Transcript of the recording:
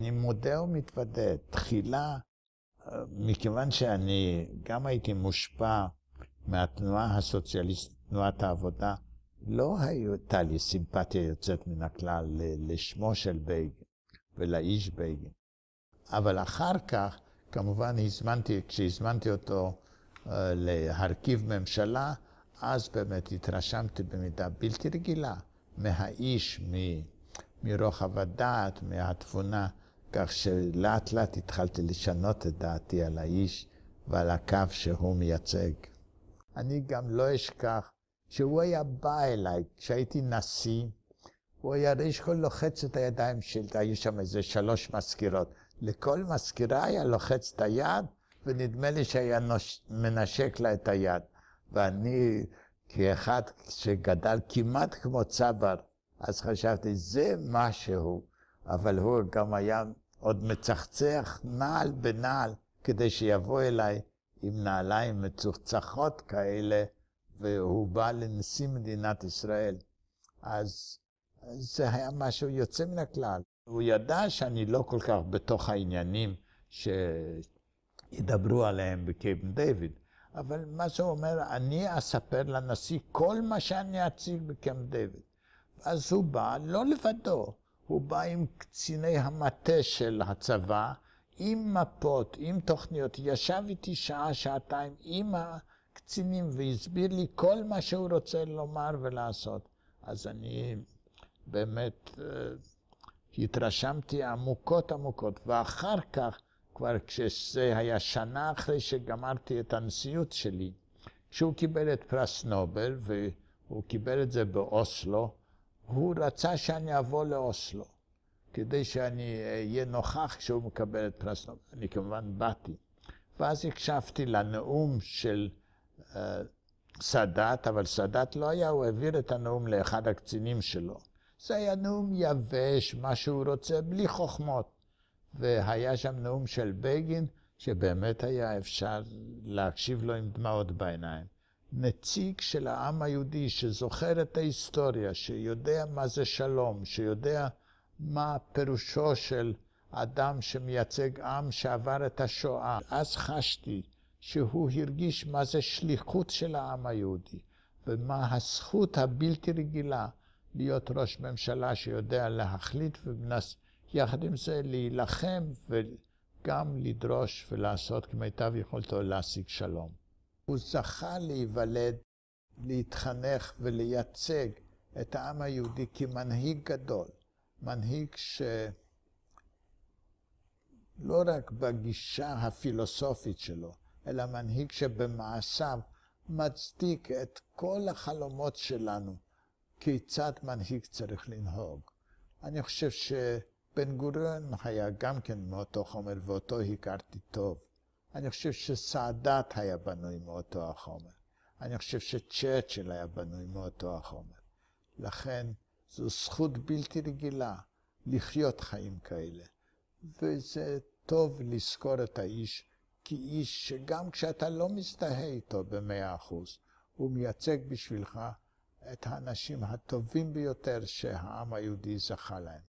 אני מודה ומתוודה, תחילה, אה, מכיוון שאני גם הייתי מושפע מהתנועה הסוציאליסטית, תנועת העבודה, לא הייתה לי סימפתיה יוצאת מן הכלל לשמו של בייגן ולאיש בייגן. אבל אחר כך, כמובן הזמנתי, כשהזמנתי אותו אה, להרכיב ממשלה, אז באמת התרשמתי במידה בלתי רגילה מהאיש, מ, מרוחב הדעת, מהתבונה. כך שלאט לאט התחלתי לשנות את דעתי על האיש ועל הקו שהוא מייצג. אני גם לא אשכח שהוא היה בא אליי כשהייתי נשיא, הוא היה ראש כל לוחץ את הידיים של, היו שם איזה שלוש מזכירות. לכל מזכירה היה לוחץ את היד, ונדמה לי שהיה נוש... מנשק לה את היד. ואני, כאחד שגדל כמעט כמו צבר, אז חשבתי, זה משהו. אבל הוא גם היה עוד מצחצח נעל בנעל, כדי שיבוא אליי עם נעליים מצוחצחות כאלה, והוא בא לנשיא מדינת ישראל. אז זה היה משהו יוצא מן הכלל. הוא ידע שאני לא כל כך בתוך העניינים שידברו עליהם בקייפ דיוויד, אבל מה שהוא אומר? אני אספר לנשיא כל מה שאני אציג בקייפ דיוויד. אז הוא בא, לא לבדו, הוא בא עם קציני המטה של הצבא, עם מפות, עם תוכניות, ישב איתי שעה, שעתיים עם הקצינים והסביר לי כל מה שהוא רוצה לומר ולעשות. אז אני באמת אה, התרשמתי עמוקות עמוקות, ואחר כך, כבר כשזה היה שנה אחרי שגמרתי את הנשיאות שלי, כשהוא קיבל את פרס נובל, והוא קיבל את זה באוסלו, הוא רצה שאני אבוא לאוסלו, כדי שאני אהיה נוכח כשהוא מקבל את פרס נובל. אני כמובן באתי. ואז הקשבתי לנאום של אה, סאדאת, אבל סאדאת לא היה, הוא העביר את הנאום לאחד הקצינים שלו. זה היה נאום יבש, מה שהוא רוצה, בלי חוכמות. והיה שם נאום של בגין, שבאמת היה אפשר להקשיב לו עם דמעות בעיניים. נציג של העם היהודי שזוכר את ההיסטוריה, שיודע מה זה שלום, שיודע מה פירושו של אדם שמייצג עם שעבר את השואה. אז חשתי שהוא הרגיש מה זה שליחות של העם היהודי, ומה הזכות הבלתי רגילה להיות ראש ממשלה שיודע להחליט ומנס... יחד עם זה להילחם וגם לדרוש ולעשות כמיטב יכולתו להשיג שלום. הוא זכה להיוולד, להתחנך ולייצג את העם היהודי כמנהיג גדול, מנהיג שלא רק בגישה הפילוסופית שלו, אלא מנהיג שבמעשיו מצדיק את כל החלומות שלנו, כיצד מנהיג צריך לנהוג. אני חושב שבן גוריון היה גם כן מאותו חומר ואותו הכרתי טוב. אני חושב שסאדאת היה בנוי מאותו החומר. אני חושב שצ'רצ'יל היה בנוי מאותו החומר. לכן זו זכות בלתי רגילה לחיות חיים כאלה. וזה טוב לזכור את האיש כאיש שגם כשאתה לא מזדהה איתו במאה אחוז, הוא מייצג בשבילך את האנשים הטובים ביותר שהעם היהודי זכה להם.